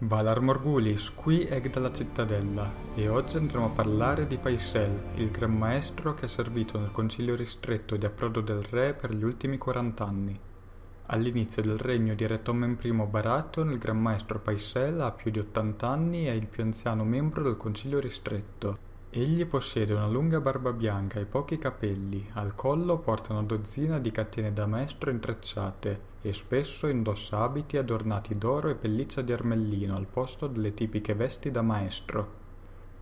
Valar Morgulis, qui è dalla cittadella e oggi andremo a parlare di Paisel, il gran maestro che ha servito nel concilio ristretto di approdo del re per gli ultimi 40 anni. All'inizio del regno di Re Tommen I Baratheon, il gran maestro Paisel ha più di 80 anni e è il più anziano membro del concilio ristretto. Egli possiede una lunga barba bianca e pochi capelli, al collo porta una dozzina di catene da maestro intrecciate e spesso indossa abiti adornati d'oro e pelliccia di ermellino al posto delle tipiche vesti da maestro.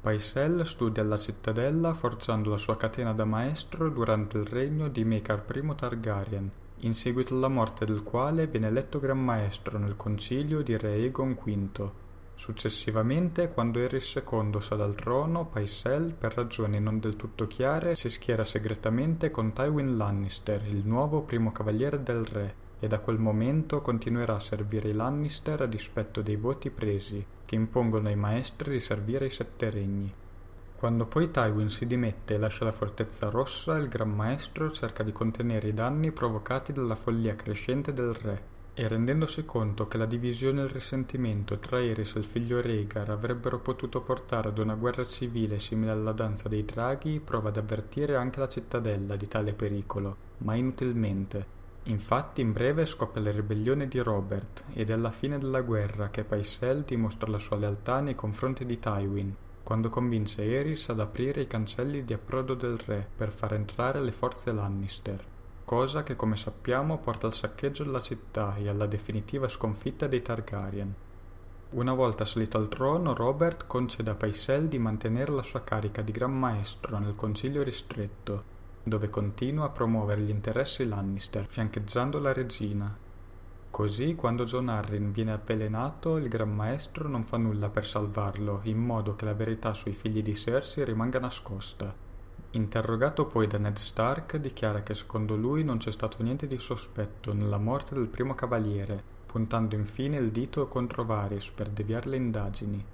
Paisel studia alla cittadella forgiando la sua catena da maestro durante il regno di Mekar I Targaryen, in seguito alla morte del quale viene eletto Gran Maestro nel concilio di Re Egon V. Successivamente, quando Henry II sa dal trono, Paisel, per ragioni non del tutto chiare, si schiera segretamente con Tywin Lannister, il nuovo primo cavaliere del re, e da quel momento continuerà a servire i Lannister a dispetto dei voti presi, che impongono ai maestri di servire i sette regni. Quando poi Tywin si dimette e lascia la Fortezza Rossa, il Gran Maestro cerca di contenere i danni provocati dalla follia crescente del re, e rendendosi conto che la divisione e il risentimento tra Eris e il figlio Rhaegar avrebbero potuto portare ad una guerra civile simile alla danza dei draghi, prova ad avvertire anche la cittadella di tale pericolo, ma inutilmente. Infatti in breve scoppia la ribellione di Robert ed è alla fine della guerra che Paisel dimostra la sua lealtà nei confronti di Tywin, quando convinse Eris ad aprire i cancelli di approdo del re per far entrare le forze Lannister cosa che come sappiamo porta al saccheggio della città e alla definitiva sconfitta dei Targaryen. Una volta salito al trono, Robert concede a Paisel di mantenere la sua carica di Gran Maestro nel Consiglio ristretto, dove continua a promuovere gli interessi Lannister, fiancheggiando la regina. Così, quando John Arryn viene avvelenato, il Gran Maestro non fa nulla per salvarlo, in modo che la verità sui figli di Cersei rimanga nascosta. Interrogato poi da Ned Stark, dichiara che secondo lui non c'è stato niente di sospetto nella morte del primo cavaliere, puntando infine il dito contro Varys per deviare le indagini.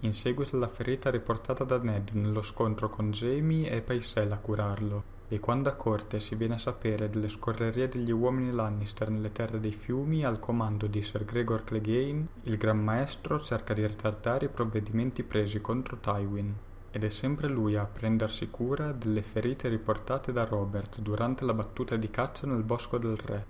In seguito alla ferita riportata da Ned nello scontro con Jamie è Paisel a curarlo, e quando a corte si viene a sapere delle scorrerie degli uomini Lannister nelle terre dei fiumi al comando di Sir Gregor Clegane, il Gran Maestro cerca di ritardare i provvedimenti presi contro Tywin ed è sempre lui a prendersi cura delle ferite riportate da Robert durante la battuta di caccia nel Bosco del Re.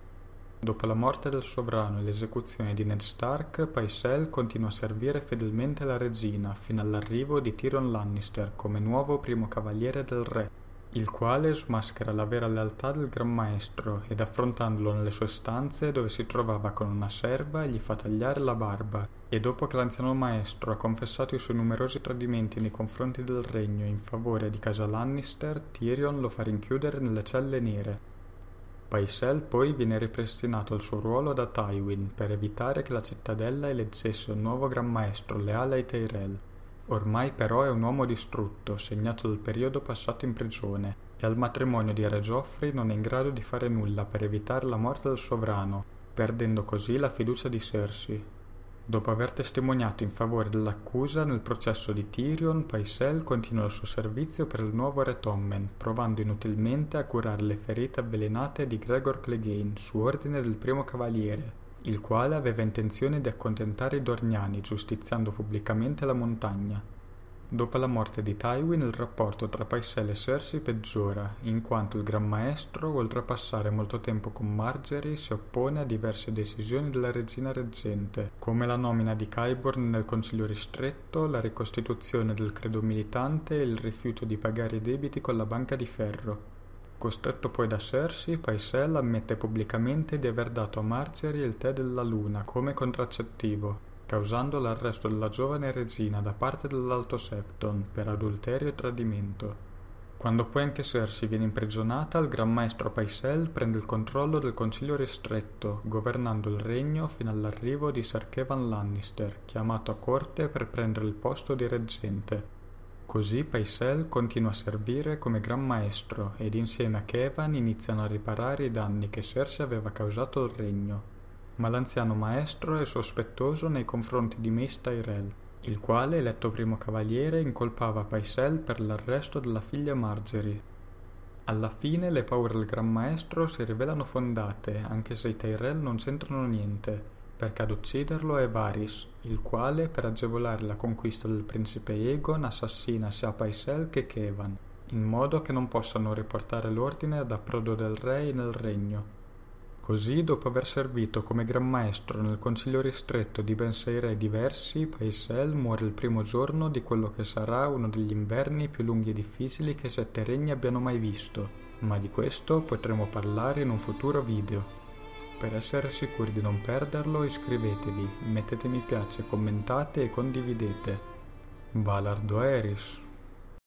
Dopo la morte del sovrano e l'esecuzione di Ned Stark, Paisel continua a servire fedelmente la regina fino all'arrivo di Tyrion Lannister come nuovo primo cavaliere del re il quale smaschera la vera lealtà del Gran Maestro ed affrontandolo nelle sue stanze dove si trovava con una serva gli fa tagliare la barba e dopo che l'anziano maestro ha confessato i suoi numerosi tradimenti nei confronti del regno in favore di casa Lannister, Tyrion lo fa rinchiudere nelle celle nere. Paisel poi viene ripristinato al suo ruolo da Tywin per evitare che la cittadella eleggesse un nuovo Gran Maestro leale ai Tyrell. Ormai però è un uomo distrutto, segnato dal periodo passato in prigione, e al matrimonio di Re Geoffrey non è in grado di fare nulla per evitare la morte del sovrano, perdendo così la fiducia di Cersei. Dopo aver testimoniato in favore dell'accusa nel processo di Tyrion, Paisel continua il suo servizio per il nuovo re Tommen, provando inutilmente a curare le ferite avvelenate di Gregor Clegane su ordine del primo cavaliere, il quale aveva intenzione di accontentare i Dorniani giustiziando pubblicamente la montagna. Dopo la morte di Tywin il rapporto tra Paisel e Cersei peggiora, in quanto il Gran Maestro, oltre a passare molto tempo con Margery, si oppone a diverse decisioni della regina reggente, come la nomina di Kyborn nel Consiglio ristretto, la ricostituzione del credo militante e il rifiuto di pagare i debiti con la Banca di Ferro. Costretto poi da assersi, Paisel ammette pubblicamente di aver dato a Margery il tè della luna come contraccettivo, causando l'arresto della giovane regina da parte dell'Alto Septon per adulterio e tradimento. Quando poi anche Cersei viene imprigionata, il Gran Maestro Paisel prende il controllo del Concilio Ristretto, governando il regno fino all'arrivo di Sir Kevan Lannister, chiamato a corte per prendere il posto di reggente, Così Paisel continua a servire come Gran Maestro ed insieme a Kevan iniziano a riparare i danni che Cersei aveva causato al regno. Ma l'anziano maestro è sospettoso nei confronti di Mace Tyrell, il quale, eletto primo cavaliere, incolpava Paisel per l'arresto della figlia Margery. Alla fine le paure del Gran Maestro si rivelano fondate, anche se i Tyrell non c'entrano niente, perché ad ucciderlo è Varys, il quale, per agevolare la conquista del principe Aegon, assassina sia Paisel che Kevan, in modo che non possano riportare l'ordine ad approdo del re nel regno. Così, dopo aver servito come Gran Maestro nel Consiglio ristretto di ben sei re diversi, Paisel muore il primo giorno di quello che sarà uno degli inverni più lunghi e difficili che sette regni abbiano mai visto, ma di questo potremo parlare in un futuro video. Per essere sicuri di non perderlo iscrivetevi, mettete mi piace, commentate e condividete. Valardo Eris